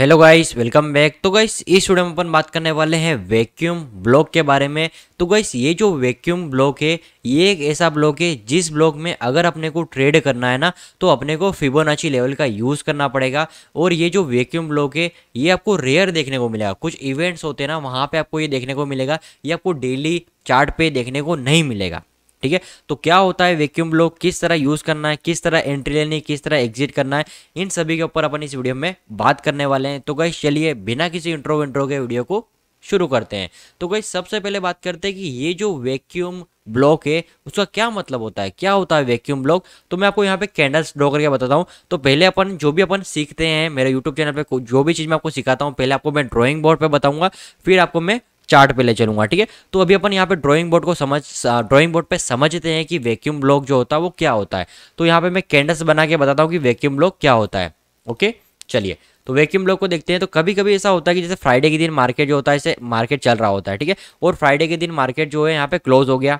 hello guys welcome back तो guys इस video में अपन बात करने वाले हैं वैक्यूम ब्लॉक के बारे में तो गाइस ये जो वैक्यूम ब्लॉक है ये एक ऐसा ब्लॉक है जिस ब्लॉक में अगर अपने को ट्रेड करना है ना तो अपने को फिबोनाची लेवल का यूज़ करना पड़ेगा और ये जो वैक्यूम ब्लॉक है ये आपको रेयर देखने को मिलेगा कुछ इवेंट्स होते हैं ना वहाँ पर आपको ये देखने को मिलेगा ये आपको डेली चार्ट देखने को नहीं मिलेगा ठीक है तो क्या होता है वैक्यूम ब्लो किस तरह यूज करना है किस तरह एंट्री लेनी किस तरह एग्जिट करना है इन सभी के ऊपर अपन इस वीडियो में बात करने वाले हैं तो गई चलिए बिना किसी इंट्रो विंट्रो के वीडियो को शुरू करते हैं तो गई सबसे पहले बात करते हैं कि ये जो वैक्यूम ब्लॉक है उसका क्या मतलब होता है क्या होता है वैक्यूम ब्लॉक तो मैं आपको यहाँ पे कैंडल्स ड्रॉ करके बताता हूँ तो पहले अपन जो भी अपन सीखते हैं मेरे यूट्यूब चैनल पे जो भी चीज़ मैं आपको सिखाता हूँ पहले आपको मैं ड्राइंग बोर्ड पे बताऊंगा फिर आपको मैं चार्ट पे ले चलूंगा ठीक है तो अभी अपन यहाँ पे ड्राइंग बोर्ड को समझ ड्राइंग बोर्ड पे समझते हैं कि वैक्यूम ब्लॉक जो होता है वो क्या होता है तो यहाँ पे मैं कैंडल्स बना के बताता हूँ कि वैक्यूम ब्लॉक क्या होता है ओके चलिए तो वैक्यूम ब्लॉक को देखते हैं तो कभी कभी ऐसा होता है कि जैसे फ्राइडे के दिन मार्केट जो होता है इसे मार्केट चल रहा होता है ठीक है और फ्राइडे के दिन मार्केट जो है यहाँ पे क्लोज हो गया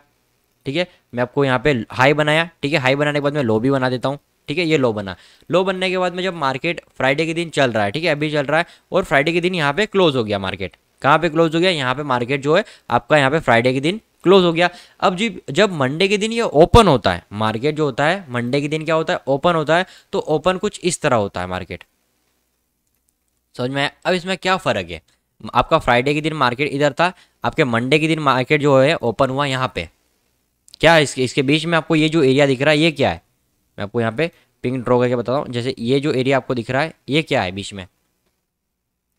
ठीक है मैं आपको यहाँ पे हाई बनाया ठीक है हाई बनाने के बाद मैं लो भी बना देता हूँ ठीक है ये लो बना लो बनने के बाद में जब मार्केट फ्राइडे के दिन चल रहा है ठीक है अभी चल रहा है और फ्राइडे के दिन यहाँ पे क्लोज हो गया मार्केट कहाँ पे क्लोज हो गया यहाँ पे मार्केट जो है आपका यहाँ पे फ्राइडे के दिन क्लोज हो गया अब जी जब मंडे के दिन ये ओपन होता है मार्केट जो होता है मंडे के दिन क्या होता है ओपन होता है तो ओपन कुछ इस तरह होता है मार्केट समझ में अब इसमें क्या फ़र्क है आपका फ्राइडे के दिन मार्केट इधर था आपके मंडे के दिन मार्केट जो है ओपन हुआ यहाँ पे क्या इसके इसके बीच में आपको ये जो एरिया दिख रहा है ये क्या है मैं आपको यहाँ पे पिंक ड्रॉ करके बताता हूँ जैसे ये जो एरिया आपको दिख रहा है ये क्या है बीच में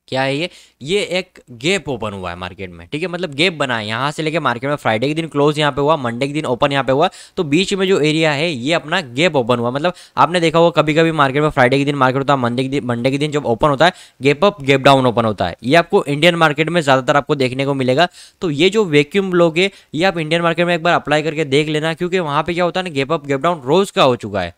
क्या है ये ये एक गैप ओपन हुआ है मार्केट में ठीक है मतलब गैप बना है यहाँ से लेके मार्केट में फ्राइडे के दिन क्लोज यहाँ पे हुआ मंडे के दिन ओपन यहाँ पे हुआ तो बीच में जो एरिया है ये अपना गैप ओपन हुआ मतलब आपने देखा होगा कभी कभी मार्केट में फ्राइडे के दिन मार्केट होता है मंडे के दिन मंडे के दिन जब ओपन होता है gap up gap down open होता है ये आपको इंडियन मार्केट में ज़्यादातर आपको देखने को मिलेगा तो ये जो वैक्यूम लोग है ये आप इंडियन मार्केट में एक बार अप्लाई करके देख लेना क्योंकि वहाँ पर क्या होता है ना गैप अप गैप डाउन रोज़ का हो चुका है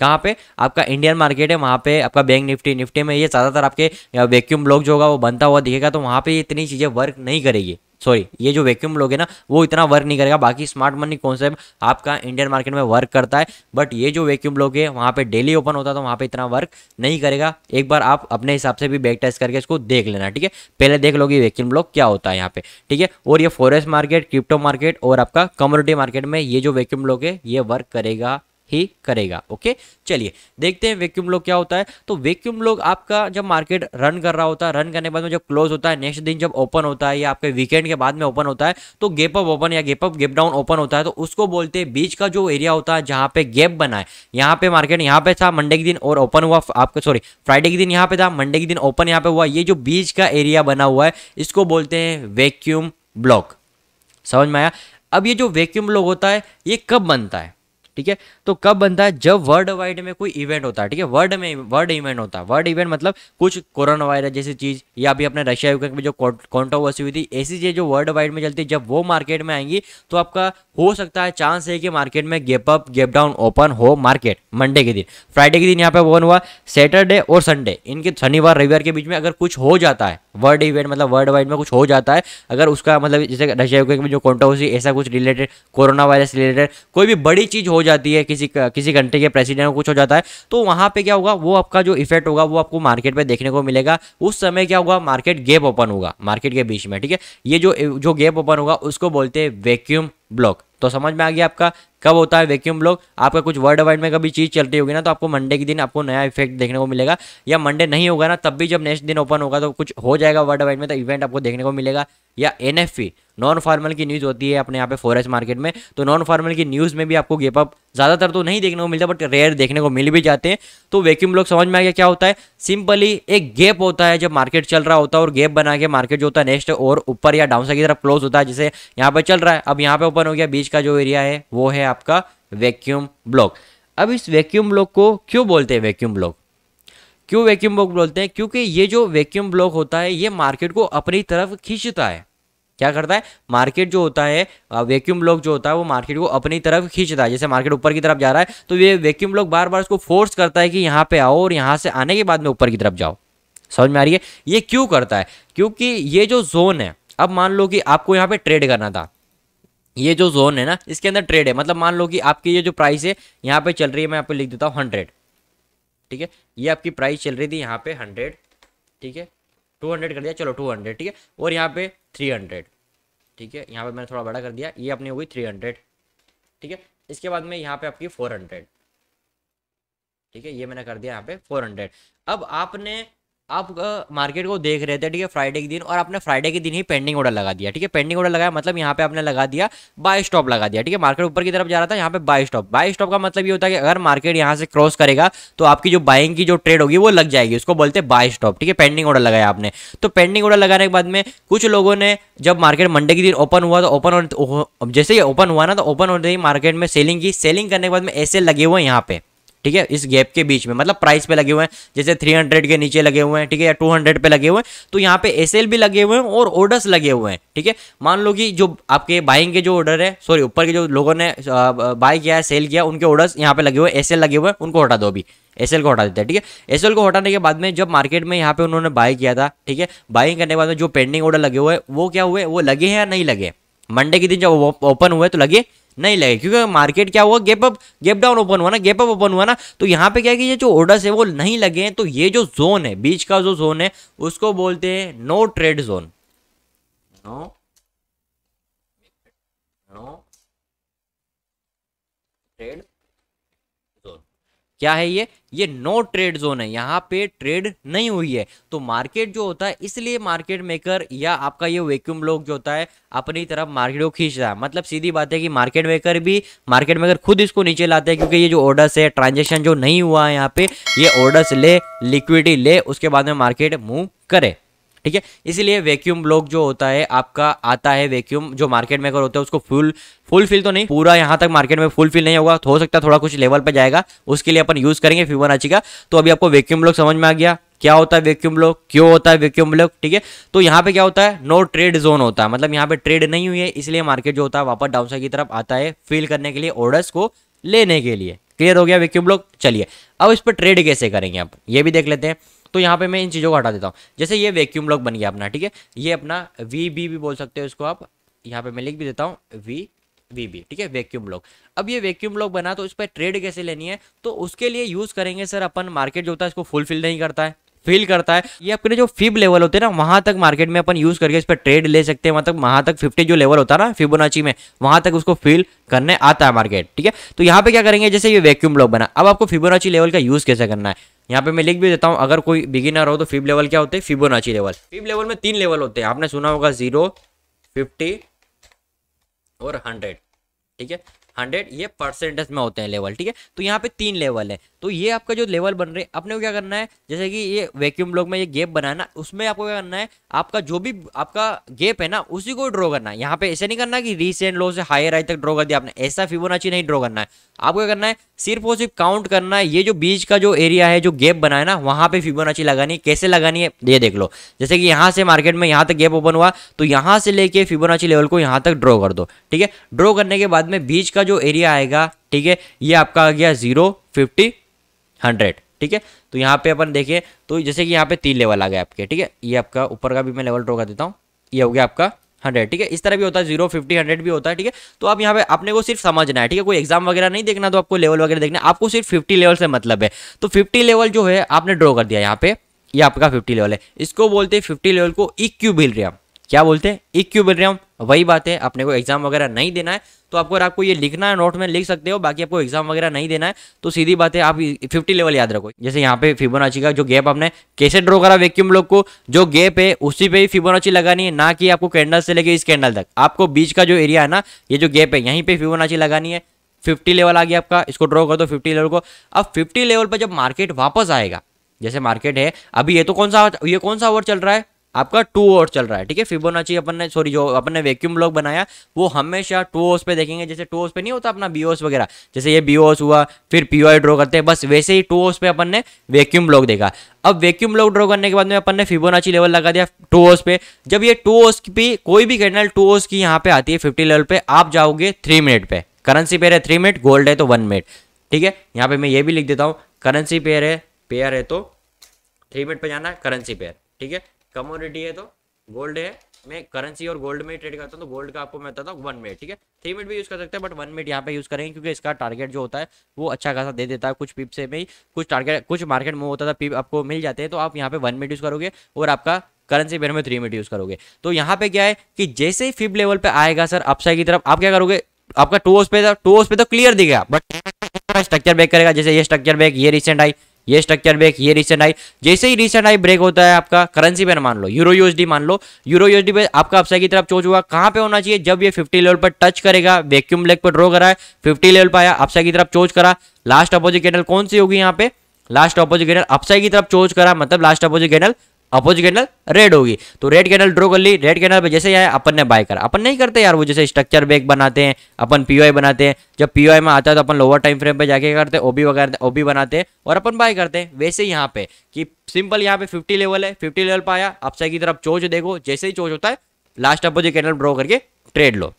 कहाँ पे आपका इंडियन मार्केट है वहाँ पे आपका बैंक निफ्टी निफ्टी में ये ज़्यादातर आपके वैक्यूम ब्लॉक जो होगा वो बनता हुआ दिखेगा तो वहाँ पे इतनी चीज़ें वर्क नहीं करेगी सॉरी ये जो वैक्यूम लोग है ना वो इतना वर्क नहीं करेगा बाकी स्मार्ट मनी कॉन्सेप्ट आपका इंडियन मार्केट में वर्क करता है बट ये जो वैक्यूम लोग है वहाँ पे डेली ओपन होता है तो वहाँ पे इतना वर्क नहीं करेगा एक बार आप अपने हिसाब से भी बैक टेस्ट करके इसको देख लेना ठीक है पहले देख लो कि वैक्यूम ब्लॉक क्या होता है यहाँ पे ठीक है और ये फॉरेस्ट मार्केट क्रिप्टो मार्केट और आपका कम्युनिटी मार्केट में ये जो वैक्यूम लोग है ये वर्क करेगा ही करेगा ओके चलिए देखते हैं वैक्यूम लोग क्या होता है तो वैक्यूम लोग आपका जब मार्केट रन कर रहा होता है रन करने के बाद में जब क्लोज होता है नेक्स्ट दिन जब ओपन होता है या आपके वीकेंड के बाद में ओपन होता है तो गेप अप ओपन या gap up gap down open होता है तो उसको बोलते हैं बीच का जो एरिया होता है जहाँ पे गैप बना है यहाँ पे मार्केट यहाँ पे था मंडे के दिन और ओपन हुआ आपके सॉरी फ्राइडे के दिन यहाँ पे था मंडे के दिन ओपन यहाँ पे हुआ ये जो बीच का एरिया बना हुआ है इसको बोलते हैं वैक्यूम ब्लॉक समझ में आया अब ये जो वैक्यूम ब्लॉक होता है ये कब बनता है ठीक है तो कब बनता है जब वर्ल्ड वाइड में कोई इवेंट होता है ठीक है वर्ल्ड में वर्ल्ड इवेंट होता है वर्ल्ड इवेंट मतलब कुछ कोरोना वायरस जैसी चीज़ या अभी अपने रशिया यूक्रेन में जो कॉन्ट्रोवर्सी हुई थी ऐसी चीज़ जो वर्ल्ड वाइड में चलती है जब वो मार्केट में आएंगी तो आपका हो सकता है चांस है कि मार्केट में gap up gap down open हो मार्केट मंडे के दिन फ्राइडे के दिन यहाँ पे ओपन हुआ सैटरडे और संडे इनके शनिवार रविवार के बीच में अगर कुछ हो जाता है वर्ल्ड इवेंट मतलब वर्ल्ड वाइड में कुछ हो जाता है अगर उसका मतलब जैसे रशिया यूक्रेन में जो कॉन्ट्रोवर्सी ऐसा कुछ रिलेटेड कोरोना वायरस रिलेटेड कोई भी बड़ी चीज़ हो जाती है किसी किसी कंट्री के प्रेसिडेंट को कुछ हो जाता है तो वहाँ पे क्या होगा वो आपका जो इफेक्ट होगा वो आपको मार्केट में देखने को मिलेगा उस समय क्या होगा मार्केट गैप ओपन होगा मार्केट के बीच में ठीक है ये जो जो गैप ओपन होगा उसको बोलते हैं वैक्यूम ब्लॉक तो समझ में आ गया आपका कब होता है वैक्यूम ब्लॉक आपका कुछ वर्ल्ड वाइड में कभी चीज़ चलती होगी ना तो आपको मंडे के दिन आपको नया इफेक्ट देखने को मिलेगा या मंडे नहीं होगा ना तब भी जब नेक्स्ट दिन ओपन होगा तो कुछ हो जाएगा वर्ल्ड वाइड में तो इवेंट आपको देखने को मिलेगा या एन नॉन फॉर्मल की न्यूज़ होती है अपने यहाँ पे फॉरेस्ट मार्केट में तो नॉन फॉर्मल की न्यूज़ में भी आपको गेप अप ज़्यादातर तो नहीं देखने को मिलता बट रेयर देखने को मिल भी जाते हैं तो वैक्यूम लोग समझ में आ गया क्या होता है सिंपली एक गैप होता है जब मार्केट चल रहा होता है और गैप बना के मार्केट जो होता है नेक्स्ट और ऊपर या डाउन साइड की तरफ क्लोज होता है जैसे यहाँ पर चल रहा है अब यहाँ पर ओपन हो गया बीच का जो एरिया है वो है आपका वैक्यूम ब्लॉक अब इस वैक्यूम ब्लॉक को क्यों बोलते हैं वैक्यूम ब्लॉक क्यों वैक्यूम ब्लॉक बोलते हैं क्योंकि ये जो वैक्यूम ब्लॉक होता है ये मार्केट को अपनी तरफ खींचता है क्या करता है मार्केट जो होता है वैक्यूम ब्लॉक जो होता है वो मार्केट को अपनी तरफ खींचता है जैसे मार्केट ऊपर की तरफ जा रहा है तो ये वैक्यूम ब्लॉक बार बार उसको फोर्स करता है कि यहाँ पे आओ और यहाँ से आने के बाद में ऊपर की तरफ जाओ समझ में आ रही है ये क्यों करता है क्योंकि ये जो जोन है अब मान लो कि आपको यहाँ पे ट्रेड करना था ये जो जोन है ना इसके अंदर ट्रेड है मतलब मान लो कि आपकी ये जो प्राइस है यहाँ पे चल रही है मैं यहाँ पे लिख देता हूँ हंड्रेड ठीक है ये आपकी प्राइस चल रही थी यहाँ पे हंड्रेड ठीक है टू हंड्रेड कर दिया चलो टू हंड्रेड ठीक है और यहाँ पे थ्री हंड्रेड ठीक है यहाँ पे मैंने थोड़ा बड़ा कर दिया ये अपनी हुई थ्री हंड्रेड ठीक है इसके बाद में यहाँ पे आपकी फोर हंड्रेड ठीक है ये मैंने कर दिया यहाँ पे फोर हंड्रेड अब आपने आप मार्केट को देख रहे थे ठीक है फ्राइडे के दिन और आपने फ्राइडे के दिन ही पेंडिंग ऑर्डर लगा दिया ठीक है पेंडिंग ऑर्डर लगाया मतलब यहाँ पे आपने लगा दिया बाय स्टॉप लगा दिया ठीक है मार्केट ऊपर की तरफ जा रहा था यहाँ पे बाय स्टॉप बाय स्टॉप का मतलब ये होता है कि अगर मार्केट यहाँ से क्रॉस करेगा तो आपकी जो बाइंग की जो ट्रेड होगी वो लग जाएगी उसको बोलते हैं बाय स्टॉप ठीक है पेंडिंग ऑर्डर लगाया आपने तो पेंडिंग ऑर्डर लगाने के बाद में कुछ लोगों ने जब मार्केट मंडे के दिन ओपन हुआ तो ओपन जैसे ही ओपन हुआ ना तो ओपन होते ही मार्केट में सेलिंग की सेलिंग करने के बाद में ऐसे लगे हुए यहाँ पे ठीक है इस गैप के बीच में मतलब प्राइस पे लगे हुए हैं जैसे 300 के नीचे लगे हुए हैं ठीक है या 200 पे लगे हुए हैं तो यहाँ पे एस भी लगे हुए हैं और ऑर्डर्स लगे हुए हैं ठीक है मान लो कि जो आपके बाइंग के जो ऑर्डर है सॉरी ऊपर के जो लोगों ने बाय किया है सेल किया उनके ऑर्डर्स यहाँ पे लगे हुए एस लगे हुए हैं उनको हटा दो अभी एस को हटा देते हैं ठीक है एस को हटाने के बाद में जब मार्केट में यहाँ पे उन्होंने बाय किया था ठीक है बाइंग करने के बाद में जो पेंडिंग ऑर्डर लगे हुए वो क्या हुए वो लगे हैं या नहीं लगे मंडे के दिन जब ओपन हुए तो लगे नहीं लगे क्योंकि मार्केट क्या हुआ gap up gap down open हुआ ना गेप अप ओपन हुआ ना तो यहाँ पे क्या है कि ये जो ऑर्डर्स है वो नहीं लगे हैं तो ये जो जोन है बीच का जो जोन है उसको बोलते हैं no trade zone no no trade zone क्या है ये ये नो ट्रेड जोन है यहाँ पे ट्रेड नहीं हुई है तो मार्केट जो होता है इसलिए मार्केट मेकर या आपका ये वैक्यूम लोग जो होता है अपनी तरफ मार्केट को खींच रहा है मतलब सीधी बात है कि मार्केट मेकर भी मार्केट मेकर खुद इसको नीचे लाते हैं क्योंकि ये जो ऑर्डर्स है ट्रांजेक्शन जो नहीं हुआ है यहाँ पे ये ऑर्डर्स ले लिक्विडिटी ले उसके बाद में मार्केट मूव करे ठीक है इसीलिए वैक्यूम ब्लॉक जो होता है आपका आता है वैक्यूम जो मार्केट मेकर होता है उसको फुल फुल फिल तो नहीं पूरा यहाँ तक मार्केट में फुल फिल नहीं होगा हो सकता है थोड़ा कुछ लेवल पर जाएगा उसके लिए अपन यूज़ करेंगे फिबोनाची का तो अभी आपको वैक्यूम ब्लॉक समझ में आ गया क्या होता है वैक्यूम ब्लॉक क्यों होता है वैक्यूम ब्लॉक ठीक है तो यहाँ पे क्या होता है नो ट्रेड जोन होता है मतलब यहाँ पे ट्रेड नहीं हुई है इसलिए मार्केट जो होता है वापस डाउनसाइड की तरफ आता है फिल करने के लिए ऑर्डर्स को लेने के लिए क्लियर हो गया वैक्यूम ब्लॉक चलिए अब इस पर ट्रेड कैसे करेंगे आप ये भी देख लेते हैं तो यहाँ पे मैं इन चीज़ों को हटा देता हूँ जैसे ये वैक्यूम लॉक बन गया अपना ठीक है ये अपना वी बी भी बोल सकते हो इसको आप यहाँ पे मैं लिख भी देता हूँ वी वी बी ठीक है वैक्यूम लॉक अब ये वैक्यूम लॉक बना तो इस पर ट्रेड कैसे लेनी है तो उसके लिए यूज़ करेंगे सर अपन मार्केट जो होता है इसको फुलफिल नहीं करता है फील करता है ये अपने जो फिब लेवल होते हैं ना वहां तक मार्केट में अपन यूज करके इस पर ट्रेड ले सकते हैं मतलब वहां तक फिफ्टी जो लेवल होता है ना फिबोनाची में वहां तक उसको फील करने आता है मार्केट ठीक है तो यहाँ पे क्या करेंगे जैसे ये वैक्यूम ब्लॉक बना अब आपको फिबोनाची लेवल का यूज कैसे करना है यहाँ पे मैं लिख भी देता हूँ अगर कोई बिगिनर हो तो फिफ्थ लेवल क्या होते हैं फिबोनाची लेवल फिफ्थ लेवल में तीन लेवल होते हैं आपने सुना होगा जीरो फिफ्टी और हंड्रेड ठीक है हंड्रेड ये परसेंटेज में होते हैं लेवल ठीक है तो यहाँ पे तीन लेवल है तो ये आपका जो लेवल बन रहे अपने को क्या करना है जैसे कि ये वैक्यूम ब्लॉक में ये गेप बनाना उसमें आपको क्या करना है आपका जो भी आपका गेप है ना उसी को ड्रॉ करना है यहाँ पे ऐसे नहीं करना कि रिसेंट लो से हायर आई तक ड्रॉ कर दिया आपने ऐसा फिबोनाची नहीं ड्रॉ करना है आपको क्या करना है सिर्फ और सिर्फ काउंट करना है ये जो बीच का जो एरिया है जो गेप बना है ना वहाँ पे फिबोनाची लगानी है कैसे लगानी है ये देख लो जैसे कि यहाँ से मार्केट में यहाँ तक गेप ओपन हुआ तो यहाँ से लेके फिबोनाची लेवल को यहाँ तक ड्रॉ कर दो ठीक है ड्रॉ करने के बाद में बीच का इसका जो एरिया आएगा ठीक है ये आपका आ गया जीरो फिफ्टी हंड्रेड ठीक है तो यहाँ पे अपन देखें तो जैसे कि यहाँ पे तीन लेवल आ गए आपके ठीक है ये आपका ऊपर का भी मैं लेवल ड्रॉ कर देता हूँ ये हो गया आपका हंड्रेड ठीक है इस तरह भी होता है जीरो फिफ्टी हंड्रेड भी होता है ठीक है तो आप यहाँ पे अपने को सिर्फ समझना है ठीक है कोई एग्जाम वगैरह नहीं देखना तो आपको लेवल वगैरह देखना आपको सिर्फ फिफ्टी लेवल से मतलब है तो फिफ्टी लेवल जो है आपने ड्रॉ कर दिया यहाँ पे ये आपका फिफ्टी लेवल है इसको बोलते हैं फिफ्टी लेवल को इक्यूबिलियम क्या बोलते हैं एक क्यों बोल रहा हम वही बात है अपने को एग्जाम वगैरह नहीं देना है तो आपको अगर आपको ये लिखना है नोट में लिख सकते हो बाकी आपको एग्जाम वगैरह नहीं देना है तो सीधी बात है आप फिफ्टी लेवल याद रखो जैसे यहाँ पे फिबोनाची का जो गैप आपने कैसे ड्रॉ करा वैक्यूम लोग को जो गैप है उसी पे ही फिबोनाची लगानी है ना कि आपको कैंडल से लेके इस कैंडल तक आपको बीच का जो एरिया है ना ये जो गैप है यहीं पे फिबोनाची लगानी है फिफ्टी लेवल आ गया आपका इसको ड्रॉ कर दो फिफ्टी लेवल को अब फिफ्टी लेवल पर जब मार्केट वापस आएगा जैसे मार्केट है अभी ये तो कौन सा ये कौन सा ओवर चल रहा है आपका टू ओर्स चल रहा है ठीक है फिबोनाची अपन ने सॉरी जो अपन ने वैक्यूम ब्लॉक बनाया वो हमेशा टू ओस पे देखेंगे जैसे टू ओस पे नहीं होता अपना बी ओस वगैरह जैसे ये बी ओस हुआ फिर पी ड्रॉ करते हैं बस वैसे ही टू ओस पे अपन ने वैक्यूम ब्लॉक देखा अब वैक्यूम ब्लॉक ड्रॉ करने के बाद में अपन ने फिबोनाची लेवल लगा दिया टू ओस पे जब ये टू ओस की कोई भी कैंडल टू ओस की यहाँ पे आती है फिफ्टी लेवल पे आप जाओगे थ्री मिनट पे करेंसी पेयर है थ्री मिनट गोल्ड है तो वन मिनट ठीक है यहाँ पे मैं ये भी लिख देता हूँ करेंसी पेयर है पेयर है तो थ्री मिनट पे जाना है करेंसी पेयर ठीक है कमोडिटी है तो गोल्ड है मैं करेंसी और गोल्ड में ट्रेड करता हूँ तो गोल्ड का आपको मैं बताता हूँ वन मिनट ठीक है थ्री मिनट भी यूज़ कर सकते हैं बट वन मिनट यहाँ पे यूज़ करेंगे क्योंकि इसका टारगेट जो होता है वो अच्छा खासा दे देता है कुछ पिप से में कुछ टारगेट कुछ मार्केट मूव होता था पिप आपको मिल जाते हैं तो आप यहाँ पे वन मिनट यूज़ करोगे और आपका करेंसी बेर में थ्री मिनट यूज़ करोगे तो यहाँ पे क्या है कि जैसे ही फिप लेवल पे आएगा सर अपसाइड की तरफ आप क्या करोगे आपका टू ओस पे था टू ओस पे तो क्लियर दिखेगा बट स्ट्रक्चर बैक करेगा जैसे ये स्ट्रक्चर बैक ये रिसेंट आई ये स्ट्रक्चर ब्रेक ये रिसेंट आई जैसे ही रिसेंट आई ब्रेक होता है आपका करेंसी पे मान लो यूरो यूएसडी मान लो यूरो यूएसडी पे आपका अपसाइड की तरफ चोच हुआ कहां पे होना चाहिए जब ये 50 लेवल पर टच करेगा वैक्यूम लेग पर ड्रॉ करा है 50 लेवल पर आया अपसाइड की तरफ चोच करा लास्ट अपोजिट कैनल कौन सी होगी यहाँ पे लास्ट अपोजिट कैनल अपसाइड की तरफ चोच करा मतलब last opposite candle opposite candle red होगी तो रेड कैंडल ड्रो कर ली रेड कैंडल पे जैसे आया अपन ने बाय करा अपन नहीं करते यार वो जैसे स्ट्रक्चर बेक बनाते हैं अपन पीओआई बनाते हैं जब पीओआई में आता है तो अपन लोअर टाइम फ्रेम पे जाके करते हैं ओबी वगैरह ओबी बनाते हैं और अपन बाय करते हैं वैसे यहाँ पे कि सिंपल यहाँ पे फिफ्टी लेवल है फिफ्टी लेवल पर आया अपसाइड की तरफ चोच देखो जैसे ही चोच होता है लास्ट अपोजिट कैंडल ड्रो करके ट्रेड लो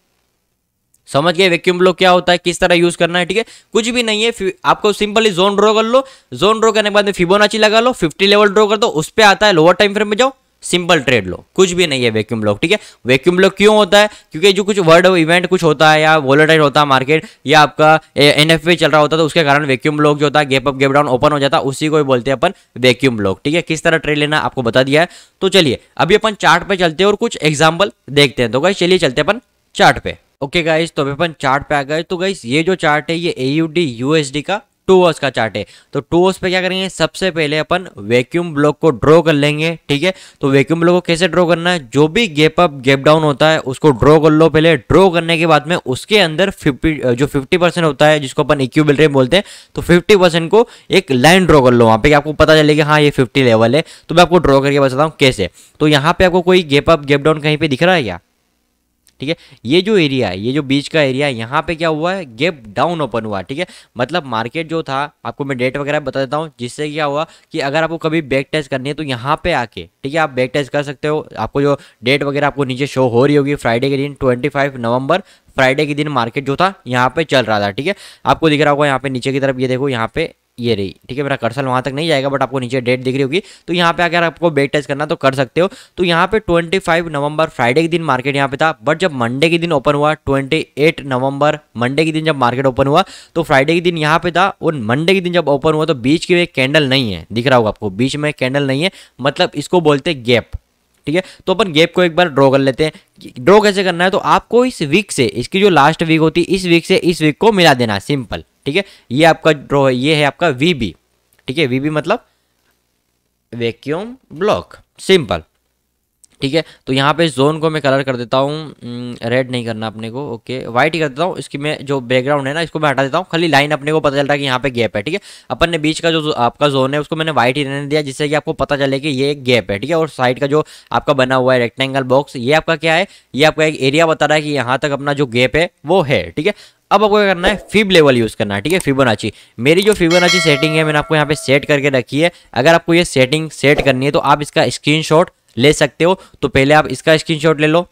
समझ गए वैक्यूम ब्लो क्या होता है किस तरह यूज करना है ठीक है कुछ भी नहीं है आपको सिंपली जोन ड्रॉ कर लो जोन ड्रॉ करने के बाद फिबोनाची लगा लो 50 लेवल ड्रॉ कर दो उस पर आता है लोअर टाइम फ्रेम में जाओ सिंपल ट्रेड लो कुछ भी नहीं है वैक्यूम ब्लॉक ठीक है वैक्यूम ब्लॉक क्यों होता है क्योंकि जो कुछ वर्ड इवेंट कुछ होता है या वोलेटाइल होता है मार्केट या आपका एन एफ चल रहा होता है तो उसके कारण वैक्यूम ब्लॉक जो होता है gap up gap down open हो जाता है उसी को ही बोलते हैं अपन वैक्यूम ब्लॉक ठीक है किस तरह ट्रेड लेना आपको बता दिया है तो चलिए अभी अपन चार्ट पे चलते हैं और कुछ एग्जाम्पल देखते हैं तो क्या चलिए चलते अपन चार्ट पे ओके गाइज तो अभी अपन चार्ट पे आ गए तो गाइज ये जो चार्ट है ये ए डी यूएसडी का टू आवर्स का चार्ट है तो टू आवर्स पे क्या करेंगे सबसे पहले अपन वैक्यूम ब्लॉक को ड्रॉ कर लेंगे ठीक है तो वैक्यूम ब्लॉक को कैसे ड्रॉ करना है जो भी गैप अप गैप डाउन होता है उसको ड्रॉ कर लो पहले ड्रॉ करने के बाद में उसके अंदर 50 जो 50 परसेंट होता है जिसको अपन इक्यूबिलिटी बोलते हैं तो फिफ्टी परसेंट को एक लाइन ड्रॉ कर लो वहाँ पे आपको पता चलेगा हाँ ये फिफ्टी लेवल है तो मैं आपको ड्रॉ करके बताता हूँ कैसे तो यहाँ पे आपको कोई गैप अप गैप डाउन कहीं पर दिख रहा है क्या ठीक है ये जो एरिया है ये जो बीच का एरिया है यहाँ पे क्या हुआ है गैप डाउन ओपन हुआ ठीक है मतलब मार्केट जो था आपको मैं डेट वगैरह बता देता हूँ जिससे क्या हुआ कि अगर आपको कभी बैक टेस्ट करनी है तो यहाँ पे आके ठीक है आप बैक टेस्ट कर सकते हो आपको जो डेट वगैरह आपको नीचे शो हो रही होगी फ्राइडे के दिन ट्वेंटी नवंबर फ्राइडे के दिन मार्केट जो था यहाँ पे चल रहा था ठीक है आपको दिख रहा होगा यहाँ पे नीचे की तरफ ये देखो यहाँ पे ये रही ठीक है मेरा कर्सल वहाँ तक नहीं जाएगा बट आपको नीचे डेट दिख रही होगी तो यहाँ पे अगर आपको बेट टेस्ट करना तो कर सकते हो तो यहाँ पे 25 नवंबर फ्राइडे के दिन मार्केट यहाँ पे था बट जब मंडे के दिन ओपन हुआ 28 नवंबर मंडे के दिन जब मार्केट ओपन हुआ तो फ्राइडे के दिन यहाँ पे था और मंडे के दिन जब ओपन हुआ तो बीच के कैंडल नहीं है दिख रहा होगा आपको बीच में कैंडल नहीं है मतलब इसको बोलते गैप ठीक है तो अपन गेप को एक बार ड्रॉ कर लेते हैं ड्रॉ कैसे करना है तो आपको इस वीक से इसकी जो लास्ट वीक होती है इस वीक से इस वीक को मिला देना सिंपल ठीक है ये आपका ड्रॉ है ये है आपका वी ठीक है वी मतलब वैक्यूम ब्लॉक सिंपल ठीक है तो यहाँ पे जोन को मैं कलर कर देता हूँ रेड हम्म, नहीं करना अपने को ओके व्हाइट ही कर देता हूँ इसकी मैं जो बैकग्राउंड है ना इसको मैं हटा देता हूँ खाली लाइन अपने को पता चल रहा है कि यहाँ पे गैप है ठीक है अपन ने बीच का जो आपका जोन है उसको मैंने व्हाइट ही रहने दिया जिससे कि आपको पता चले कि ये एक गैप है ठीक है और साइड का जो आपका बना हुआ है रेक्टेंगल बॉक्स ये आपका क्या है ये आपका एक एरिया बता रहा है कि यहाँ तक अपना जो गैप है वो है ठीक है अब आपको क्या करना है फिब लेवल यूज़ करना है ठीक है फिबोनाची मेरी जो फिबोनाची सेटिंग है मैंने आपको यहाँ पे सेट करके रखी है अगर आपको ये सेटिंग सेट करनी है तो आप इसका स्क्रीनशॉट ले सकते हो तो पहले आप इसका स्क्रीनशॉट ले लो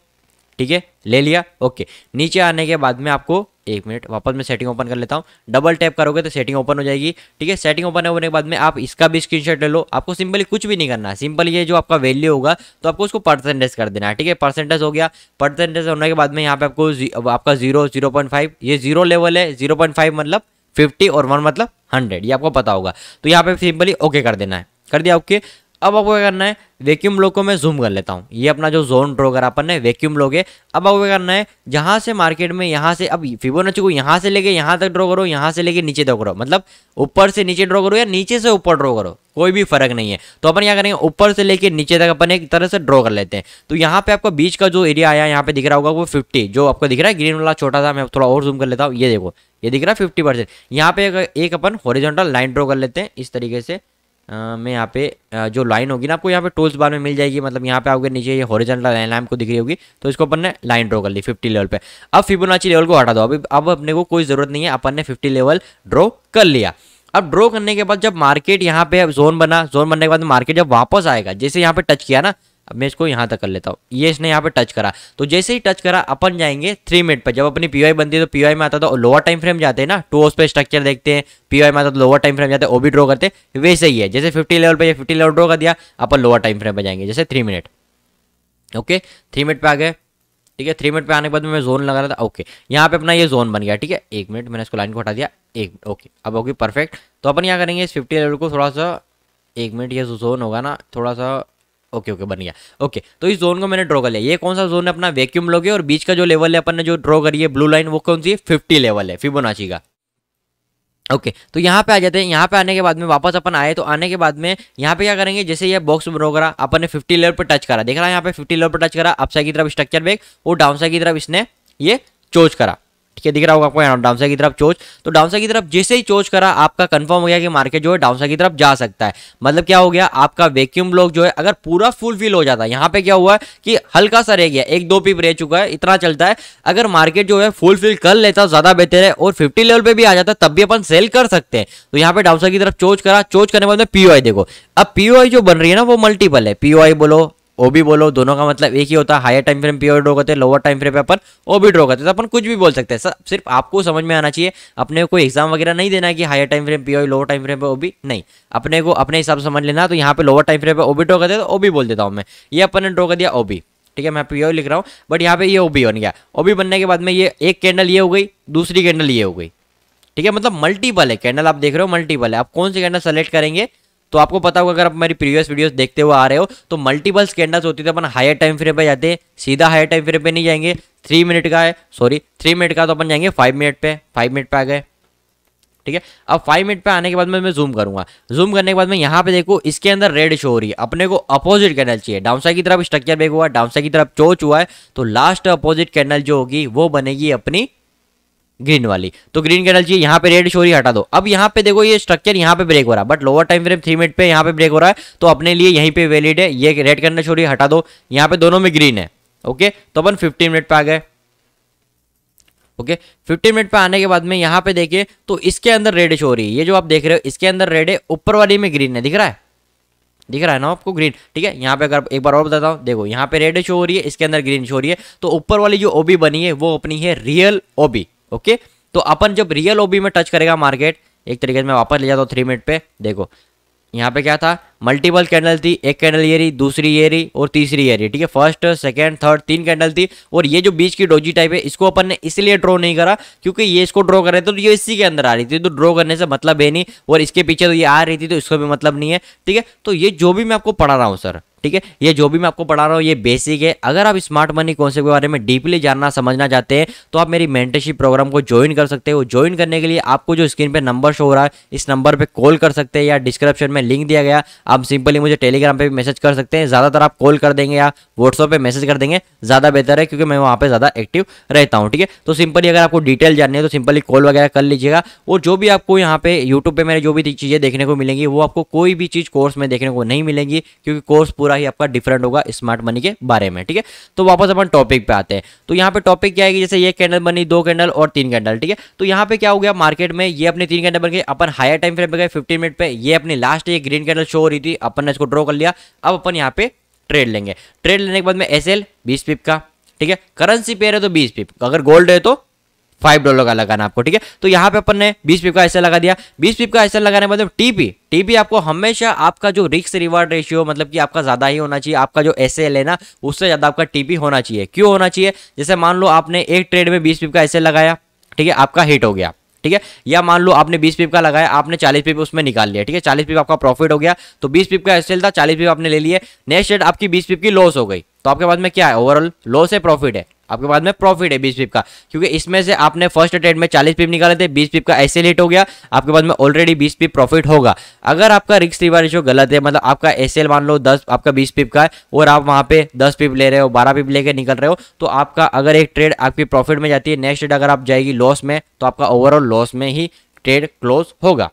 ठीक है ले लिया ओके नीचे आने के बाद में आपको एक मिनट वापस मैं सेटिंग ओपन कर लेता हूँ डबल टैप करोगे तो सेटिंग ओपन हो जाएगी ठीक है सेटिंग ओपन होने के बाद में आप इसका भी स्क्रीनशॉट ले लो आपको सिंपली कुछ भी नहीं करना है सिंपल ये जो आपका वैल्यू होगा तो आपको उसको परसेंटेज कर देना है ठीक है परसेंटेज हो गया परसेंटेज होने के बाद में यहाँ पे आपको आपका जीरो जीरो पॉइंट फाइव ये जीरो लेवल है जीरो पॉइंट फाइव मतलब फिफ्टी और वन मतलब हंड्रेड ये आपको पता होगा तो यहाँ पे सिंपली ओके कर देना है कर दिया ओके अब आपको क्या करना है वैक्यूम लो को मैं जूम कर लेता हूँ ये अपना जो जोन ड्रो करा अपन ने वैक्यूम लोग है अब आपको क्या करना है जहाँ से मार्केट में यहाँ से अब फिबोनाची को यहाँ से लेके यहाँ तक ड्रॉ करो यहाँ से लेके नीचे तक करो मतलब ऊपर से नीचे ड्रॉ करो या नीचे से ऊपर ड्रॉ करो कोई भी फर्क नहीं है तो अपन क्या करेंगे ऊपर से लेके नीचे तक अपन एक तरह से ड्रॉ कर लेते हैं तो यहाँ पे आपका बीच का जो एरिया आया यहाँ पे दिख रहा होगा वो फिफ्टी जो आपको दिख रहा है ग्रीन वाला छोटा सा मैं थोड़ा और जूम कर लेता हूँ ये देखो ये दिख रहा है फिफ्टी परसेंट यहाँ पे एक अपन हॉरिजॉन्टल लाइन ड्रॉ कर लेते हैं इस तरीके से आ, में यहाँ पे आ, जो लाइन होगी ना आपको यहाँ पे टूल्स बार में मिल जाएगी मतलब यहाँ पे आपके नीचे ये हॉरिजॉन्टल लाइन को दिख रही होगी तो इसको अपन ने लाइन ड्रॉ कर ली 50 लेवल पे अब फिबोनाची लेवल को हटा दो अभी अब अपने को कोई ज़रूरत नहीं है अपन ने 50 लेवल ड्रॉ कर लिया अब ड्रॉ करने के बाद जब मार्केट यहाँ पे जोन बना जोन बनने के बाद मार्केट जब वापस आएगा जैसे यहाँ पे टच किया ना अब मैं इसको यहाँ तक कर लेता हूँ ये इसने यहाँ पे टच करा तो जैसे ही टच करा अपन जाएंगे थ्री मिनट पर जब अपनी पी बनती है तो पी में आता था लोअर टाइम फ्रेम जाते हैं ना टू पे स्ट्रक्चर देखते हैं पी में आता तो लोअर टाइम फ्रेम जाते हैं वो भी ड्रॉ करते हैं वैसे ही है जैसे फिफ्टी लेवल पर फिफ्टी लेवल ड्रॉ कर दिया अपन लोअर टाइम फ्रेम पर जाएंगे जैसे three minute okay three minute पर आ गए ठीक है थ्री मिनट पर आने के बाद मैं जोन लगा रहा था ओके यहाँ पे अपना ये जोन बन गया ठीक है एक मिनट मैंने इसको लाइन को हटा दिया एक ओके अब ओके परफेक्ट तो अपन यहाँ करेंगे इस फिफ्टी लेवल को थोड़ा सा एक मिनट ये जो जोन होगा ना थोड़ा सा ओके ओके बन गया ओके तो इस जोन को मैंने ड्रॉ कर लिया ये कौन सा जोन है अपना वैक्यूम लोगे और बीच का जो लेवल है अपन ने जो ड्रॉ करी है ब्लू लाइन वो कौन सी है फिफ्टी लेवल है फिबोनाची का ओके okay, तो यहाँ पे आ जाते हैं यहाँ पे आने के बाद में वापस अपन आए तो आने के बाद में यहाँ पे क्या करेंगे जैसे ये बॉक्स ब्रो करा अपन ने फिफ्टी लेवल पर टच करा देख रहा है यहाँ पे फिफ्टी लेवल पर टच करा अपसाइड की तरफ स्ट्रक्चर बैग और डाउन साइड की तरफ इसने ये चोज करा ठीक है दिख रहा होगा आपको डाउनसा की तरफ चोच तो डाउनसा की तरफ जैसे ही चोच करा आपका कंफर्म हो गया कि मार्केट जो है डाउनसा की तरफ जा सकता है मतलब क्या हो गया आपका वैक्यूम ब्लॉक जो है अगर पूरा फुलफिल हो जाता है यहाँ पे क्या हुआ है कि हल्का सा रह गया एक दो पीप रह चुका है इतना चलता है अगर मार्केट जो है फुलफिल कर लेता ज्यादा बेहतर है और फिफ्टी लेवल पे भी आ जाता तब भी अपन सेल कर सकते हैं तो यहाँ पे डाउनसा की तरफ चोच करा चोच करने के बाद में पीओआई देखो अब पीओ जो बन रही है ना वो मल्टीपल है पीओ बोलो ओ भी बोलो दोनों का मतलब एक ही होता है हायर टाइम फ्रेम पी ड्रॉ करते हैं लोअर टाइम फ्रेम पे अपन ओ भी ड्रॉ करते हैं तो अपन कुछ भी बोल सकते हैं सर सिर्फ आपको समझ में आना चाहिए अपने कोई एग्जाम वगैरह नहीं देना है कि हायर टाइम फ्रेम पी लोअर टाइम फ्रेम पे ओ भी नहीं अपने को अपने हिसाब से समझ लेना तो यहाँ पे लोअर टाइम फ्रेम पे ओ भी ड्रॉ करते तो ओ भी बोल देता हूँ मैं ये अपन ने ड्रॉ कर दिया ओ भी ठीक है मैं पी लिख रहा हूँ बट यहाँ पे ये ओ भी बन गया ओ भी बनने के बाद में ये एक कैंडल ये हो गई दूसरी कैंडल ये हो गई ठीक है मतलब मल्टीपल है कैंडल आप देख रहे हो मल्टीपल है आप कौन सी कैंडल सेलेक्ट करेंगे तो आपको पता होगा अगर आप मेरी प्रीवियस वीडियोस देखते हुए आ रहे हो तो मल्टीपल स्कैंडल्स होती थे तो अपन हायर टाइम फ्रेम पे जाते हैं सीधा हायर टाइम फ्रेम पे नहीं जाएंगे थ्री मिनट का है सॉरी थ्री मिनट का तो अपन जाएंगे फाइव मिनट पे फाइव मिनट पे आ गए ठीक है अब फाइव मिनट पे आने के बाद मैं मैं जूम करूंगा जूम करने के बाद मैं यहाँ पे देखो इसके अंदर रेड शो हो रही है अपने को अपोजिट कैनल चाहिए डाउनसाइड की तरफ स्ट्रक्चर बेग हुआ डाउनसाइड की तरफ चोच हुआ है तो लास्ट अपोजिट कैनल जो होगी वो बनेगी अपनी ग्रीन वाली तो ग्रीन कैंडल चाहिए यहाँ पे रेड शोरी हटा दो अब यहाँ पे देखो ये स्ट्रक्चर यहाँ पे ब्रेक हो रहा है but lower time frame three minute पे यहाँ पे ब्रेक हो रहा है तो अपने लिए यहीं पे वैलिड है ये रेड कैंडल शोरी हटा दो यहाँ पे दोनों में ग्रीन है ओके तो अपन फिफ्टीन मिनट पे आ गए ओके फिफ्टीन मिनट पे आने के बाद में यहाँ पे देखिए तो इसके अंदर रेड शोरी ये जो आप देख रहे हो इसके अंदर रेड है ऊपर वाली में ग्रीन है दिख रहा है दिख रहा है ना आपको ग्रीन ठीक है यहाँ पे अगर एक बार और बताता हूँ देखो यहाँ पे रेड शो हो रही है इसके अंदर ग्रीन शो हो रही है तो ऊपर वाली जो ओबी बनी है वो अपनी है रियल ओबी ओके तो अपन जब रियल ओबी में टच करेगा मार्केट एक तरीके से मैं वापस ले जाता हूँ थ्री मिनट पे देखो यहाँ पे क्या था मल्टीपल कैंडल थी एक कैंडल ये रही दूसरी ये रही और तीसरी ये रही ठीक है फर्स्ट सेकंड थर्ड तीन कैंडल थी और ये जो बीच की डोजी टाइप है इसको अपन ने इसलिए ड्रॉ नहीं करा क्योंकि ये इसको ड्रॉ कर रहे थे तो ये इसी के अंदर आ रही थी तो ड्रॉ करने से मतलब है नहीं और इसके पीछे तो ये आ रही थी तो इसको भी मतलब नहीं है ठीक है तो ये जो भी मैं आपको पढ़ा रहा हूँ सर ठीक है ये जो भी मैं आपको पढ़ा रहा हूँ ये बेसिक है अगर आप स्मार्ट मनी कॉन्सेप्ट के बारे में डीपली जानना समझना चाहते हैं तो आप मेरी मेंटरशिप प्रोग्राम को ज्वाइन कर सकते हो ज्वाइन करने के लिए आपको जो स्क्रीन पे नंबर शो हो रहा है इस नंबर पर कॉल कर सकते हैं या डिस्क्रिप्शन में लिंक दिया गया आप सिंपली मुझे टेलीग्राम पर भी मैसेज कर सकते हैं ज़्यादातर आप कॉल कर देंगे या व्हाट्सअप पर मैसेज कर देंगे ज़्यादा बेहतर है क्योंकि मैं वहाँ पर ज़्यादा एक्टिव रहता हूँ ठीक है तो सिंपली अगर आपको डिटेल जाननी है तो सिंपली कॉल वगैरह कर लीजिएगा और जो भी आपको यहाँ पे यूट्यूब पर मेरे जो भी चीज़ें देखने को मिलेंगी वो आपको कोई भी चीज़ कोर्स में देखने को नहीं मिलेंगी क्योंकि कोर्स पूरा पूरा ही आपका डिफरेंट होगा स्मार्ट मनी के बारे में ठीक है तो वापस अपन टॉपिक पे आते हैं तो यहाँ पे टॉपिक क्या है कि जैसे ये कैंडल बनी दो कैंडल और तीन कैंडल ठीक है तो यहाँ पे क्या हो गया मार्केट में ये अपने तीन कैंडल बन गए अपन हायर टाइम फ्रेम पे गए फिफ्टीन मिनट पे ये अपनी लास्ट ये ग्रीन कैंडल शो हो रही थी अपन ने इसको ड्रॉ कर लिया अब अपन यहाँ पे ट्रेड लेंगे ट्रेड लेने के बाद में एस एल बीस पिप का ठीक है करेंसी पेयर है तो बीस पिप अगर गोल्ड है तो फाइव डॉलर का लगाना आपको ठीक है तो यहाँ पे अपन ने बीस पीप का ऐसा लगा दिया बीस पीप का ऐसा लगाने मतलब टीपी टीपी आपको हमेशा आपका जो रिक्स रिवार्ड रेशियो मतलब कि आपका ज्यादा ही होना चाहिए आपका जो एस है ना उससे ज्यादा आपका टीपी होना चाहिए क्यों होना चाहिए जैसे मान लो आपने एक ट्रेड में बीस पीप का ऐसे लगाया ठीक है आपका हिट हो गया ठीक है या मान लो आपने 20 पिप का लगाया आपने 40 पिप उसमें निकाल लिया ठीक है 40 पिप आपका प्रॉफिट हो गया तो 20 पिप का एसएल था 40 पिप आपने ले लिए नेक्स्ट डेट आपकी 20 पिप की लॉस हो गई तो आपके पास में क्या है ओवरऑल लॉस है प्रॉफिट है आपके बाद में प्रॉफिट है बीस पिप का क्योंकि इसमें से आपने फर्स्ट ट्रेड में चालीस पिप निकाले थे बीस पिप का ऐसे लेट हो गया आपके बाद में ऑलरेडी बीस पिप प्रॉफिट होगा अगर आपका रिक्स रिवार रेशो गलत है मतलब आपका एस मान लो दस आपका बीस पिप का है और आप वहाँ पे दस पिप ले रहे हो बारह पिप लेकर निकल रहे हो तो आपका अगर एक ट्रेड आपकी प्रॉफिट में जाती है नेक्स्ट ट्रेड अगर आप जाएगी लॉस में तो आपका ओवरऑल लॉस में ही ट्रेड क्लोज होगा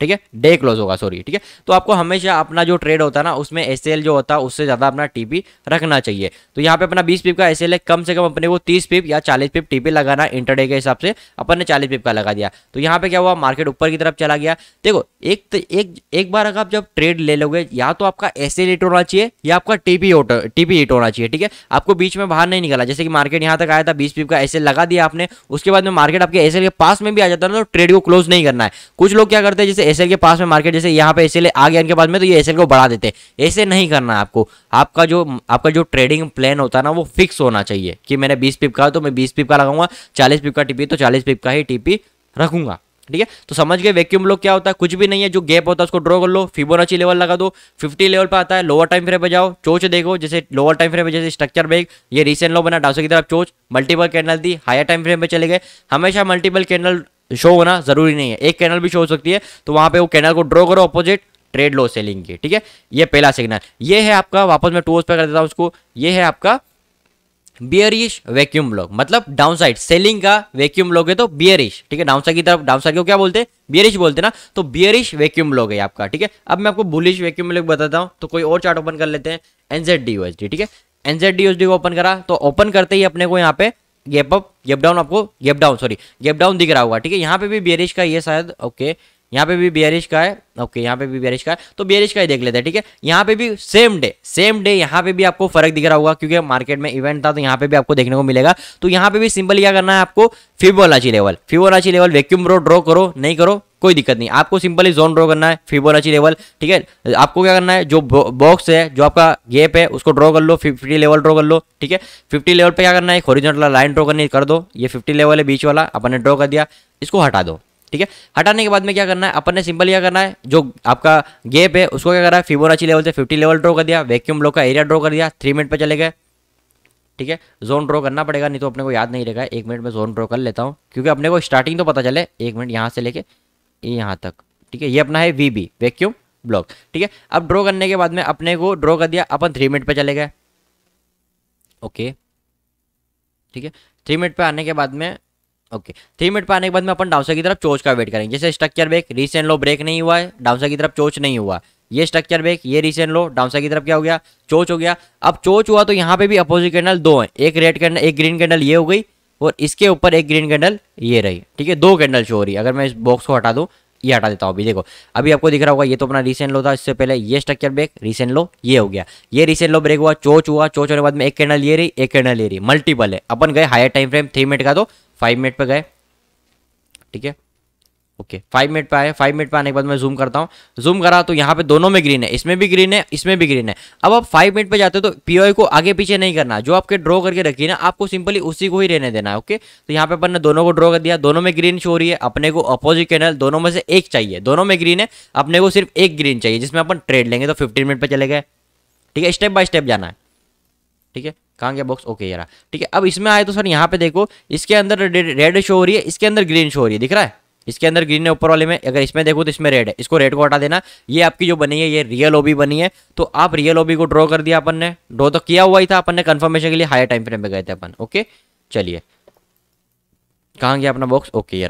ठीक है डे क्लोज होगा सॉरी ठीक है तो आपको हमेशा अपना जो ट्रेड होता है ना उसमें एस जो होता है उससे ज़्यादा अपना टीपी रखना चाहिए तो यहाँ पे अपना बीस पिप का एस है कम से कम अपने को तीस पिप या चालीस पिप टीपी लगाना इंटरडे के हिसाब से अपन ने चालीस पिप का लगा दिया तो यहाँ पे क्या हुआ मार्केट ऊपर की तरफ चला गया देखो एक एक एक बार अगर आप जब ट्रेड ले लोगे या तो आपका एस हिट होना चाहिए या आपका टीपी टीपी हिट होना चाहिए ठीक है आपको बीच में बाहर नहीं निकला जैसे कि मार्केट यहाँ तक आया था बीस पिप का एस लगा दिया आपने उसके बाद में मार्केट आपके एस के पास में भी आ जाता है तो ट्रेड को क्लोज नहीं करना है कुछ लोग क्या करते हैं जैसे एसएल के पास में मार्केट जैसे यहाँ पे एसएल आ गया इनके पास में तो ये एसएल को बढ़ा देते ऐसे नहीं करना है आपको आपका जो आपका जो ट्रेडिंग प्लान होता है ना वो फिक्स होना चाहिए कि मैंने बीस पिप का तो मैं बीस पिप का लगाऊंगा चालीस पिप का टीपी तो चालीस पिप का ही टीपी रखूंगा ठीक है तो समझ गए वैक्यूम लोग क्या होता है कुछ भी नहीं है जो गैप होता है उसको ड्रॉ कर लो फिबोनाची लेवल लगा दो 50 लेवल पे आता है लोअर टाइम फ्रेम पे जाओ चोच देखो जैसे लोअर टाइम फ्रेम पे जैसे स्ट्रक्चर बैग ये रिसेंट लो बना डाउसो की तरफ चोच मल्टीपल कैंडल दी हायर टाइम फ्रेम पे चले गए हमेशा मल्टीपल कैंडल शो होना जरूरी नहीं है एक कैनल भी शो हो सकती है तो वहां पे वो कैनल को ड्रॉ करो अपोजिट ट्रेड लो सेलिंग की ठीक है ये पहला सिग्नल ये है आपका वापस मैं टू पे कर देता हूँ उसको ये है आपका बियरिश वैक्यूम ब्लॉक मतलब डाउन साइड सेलिंग का वैक्यूम ब्लॉक है तो बियरिश ठीक है डाउन साइड की तरफ डाउन साइड को क्या बोलते हैं बियरिश बोलते ना तो बियरिश वैक्यूम ब्लॉक है आपका ठीक है अब मैं आपको बुलिश वैक्यूम ब्लॉक बताता हूँ तो कोई और चार्ट ओपन कर लेते हैं एनजेड डी ठीक है एनजेड डी को ओपन करा तो ओपन करते ही अपने को यहाँ पे गैप अप गैप डाउन आपको gap down sorry gap down दिख रहा होगा ठीक है यहाँ पे भी बेरिश का ये शायद ओके यहाँ पे भी बेरिश का है ओके यहाँ पे भी बेरिश का है तो बेरिश का ही देख लेते हैं ठीक है यहाँ पे भी सेम डे सेम डे यहाँ पे भी आपको फर्क दिख रहा होगा क्योंकि मार्केट में इवेंट था तो यहाँ पे भी आपको देखने को मिलेगा तो यहाँ पे भी सिंपल क्या करना है आपको Fibonacci level Fibonacci level vacuum bro draw करो नहीं करो कोई दिक्कत नहीं आपको सिंपली जोन ड्रॉ करना है फिबोनाची लेवल ठीक है आपको क्या करना है जो बॉक्स है जो आपका गैप है उसको ड्रॉ कर लो फिफ्टी लेवल ड्रॉ कर लो ठीक है फिफ्टी लेवल पे क्या करना है एक ओरिजिनल लाइन ड्रॉ करनी कर दो ये फिफ्टी लेवल है बीच वाला अपन ने ड्रॉ कर दिया इसको हटा दो ठीक है हटाने के बाद में क्या करना है अपन ने सिंपल क्या करना है जो आपका गेप है उसको क्या करना है फिबोनाची लेवल से फिफ्टी लेवल ड्रॉ कर दिया वैक्यूम ब्लॉक का एरिया ड्रॉ कर दिया थ्री मिनट पर चले गए ठीक है जोन ड्रॉ करना पड़ेगा नहीं तो अपने को याद नहीं रहेगा एक मिनट में जोन ड्रॉ कर लेता हूँ क्योंकि अपने को स्टार्टिंग तो पता चले एक मिनट यहाँ से लेके यहाँ तक ठीक है ये अपना है वी बी वैक्यूम ब्लॉक ठीक है अब ड्रॉ करने के बाद में अपने को ड्रॉ कर दिया अपन थ्री मिनट पे चले गए ओके ठीक है थ्री मिनट पे आने के बाद में ओके थ्री मिनट पे आने के बाद में अपन डाउसर की तरफ चोच का वेट करेंगे जैसे structure break recent low break नहीं हुआ है डाउसर की तरफ चोच नहीं हुआ ये स्ट्रक्चर ब्रेक ये रिसेंट लो डाउसर की तरफ क्या हो गया चोच हो गया अब चोच हुआ तो यहाँ पे भी अपोजिट कैंडल दो हैं एक रेड कैंडल एक ग्रीन कैंडल ये हो गई और इसके ऊपर एक ग्रीन कैंडल ये रही ठीक है दो कैंडल शो हो रही है अगर मैं इस बॉक्स को हटा दूँ ये हटा देता हूँ अभी देखो अभी आपको दिख रहा होगा ये तो अपना रिसेंट लो था इससे पहले ये स्ट्रक्चर ब्रेक रिसेंट लो ये हो गया ये रिसेंट लो ब्रेक हुआ चोच हुआ चोच होने के बाद में एक कैंडल ये रही एक कैंडल ये रही मल्टीपल है अपन गए higher time frame three minute का तो फाइव मिनट पर गए ठीक है ओके फाइव मिनट पे आए फाइव मिनट पे आने के बाद मैं जूम करता हूँ जूम करा तो यहाँ पे दोनों में ग्रीन है इसमें भी ग्रीन है इसमें भी ग्रीन है अब आप फाइव मिनट पे जाते हो तो पीओआई को आगे पीछे नहीं करना जो आपके ड्रॉ करके रखी है ना आपको सिंपली उसी को ही रहने देना है ओके तो यहाँ पे अपन ने दोनों को ड्रॉ कर दिया दोनों में ग्रीन शो रही है अपने को अपोजिट कैनल दोनों में से एक चाहिए दोनों में ग्रीन है अपने को सिर्फ एक ग्रीन चाहिए जिसमें अपन ट्रेड लेंगे तो फिफ्टीन मिनट पर चले गए ठीक है स्टेप बाय स्टेप जाना है ठीक है कहाँ गया बॉक्स ओके यार ठीक है अब इसमें आए तो सर यहाँ पे देखो इसके अंदर रेड शो हो रही है इसके अंदर ग्रीन शो हो रही है दिख रहा है इसके अंदर ग्रीन है ऊपर वाले में अगर इसमें देखो तो इसमें रेड है इसको रेड को हटा देना ये आपकी जो बनी है ये रियल ओबी बनी है तो आप रियल ओबी को ड्रॉ कर दिया अपन ने ड्रॉ तो किया हुआ ही था अपन ने कन्फर्मेशन के लिए हायर टाइम फ्रेम पे गए थे अपन ओके चलिए कहाँ गया अपना बॉक्स ओके ये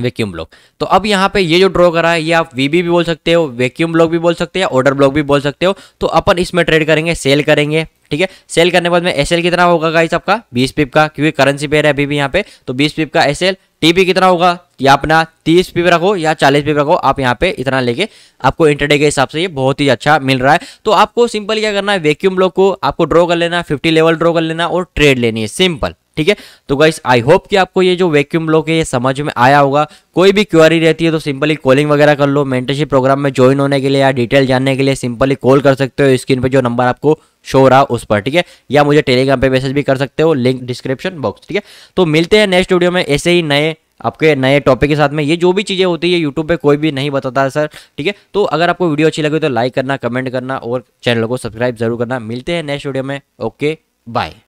वैक्यूम ब्लॉक तो अब यहाँ पे ये जो ड्रॉ करा है ये आप वीबी भी बोल सकते हो वैक्यूम ब्लॉक भी बोल सकते हो ऑर्डर ब्लॉक भी बोल सकते हो तो अपन इसमें ट्रेड करेंगे सेल करेंगे ठीक है सेल करने के बाद में एसएल कितना होगा गाइस आपका बीस पिप का क्योंकि करेंसी पेयर है अभी भी यहाँ पे तो बीस पिप का एसएल टीपी कितना होगा या अपना तीस पी रखो या चालीस पी रखो आप यहाँ पे इतना लेके आपको इंटरडे के हिसाब से ये बहुत ही अच्छा मिल रहा है तो आपको सिंपल क्या करना है वैक्यूम ब्लॉक को आपको ड्रॉ कर लेना फिफ्टी लेवल ड्रॉ कर लेना और ट्रेड लेनी है सिंपल ठीक है तो गाइस आई होप कि आपको ये जो वैक्यूम ब्लॉक है ये समझ में आया होगा कोई भी क्वेरी रहती है तो सिंपली कॉलिंग वगैरह कर लो मेंटरशिप प्रोग्राम में ज्वाइन होने के लिए या डिटेल जानने के लिए सिंपली कॉल कर सकते हो स्क्रीन पर जो नंबर आपको शो रहा उस पर ठीक है या मुझे टेलीग्राम पर मैसेज भी कर सकते हो लिंक डिस्क्रिप्शन बॉक्स ठीक है तो मिलते हैं नेक्स्ट वीडियो में ऐसे ही नए आपके नए टॉपिक के साथ में ये जो भी चीज़ें होती है यूट्यूब पे कोई भी नहीं बताता है सर ठीक है तो अगर आपको वीडियो अच्छी लगे तो लाइक करना कमेंट करना और चैनल को सब्सक्राइब जरूर करना मिलते हैं नेक्स्ट वीडियो में ओके बाय